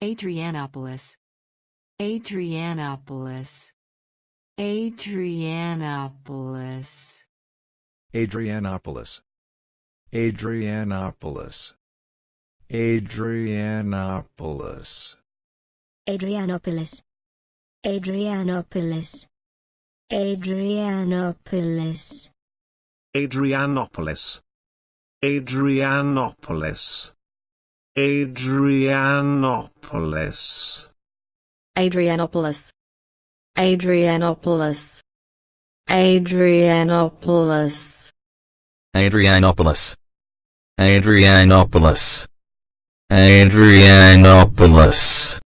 Adrianopolis Adrianopolis Adrianopolis Adrianopolis Adrianopolis Adrianopolis Adrianopolis Adrianopolis Adrianopolis Adrianopolis Adrianopolis Adrianopolis. Adrianopolis. Adrianopolis. Adrianopolis. Adrianopolis. Adrianopolis. Adrianopolis.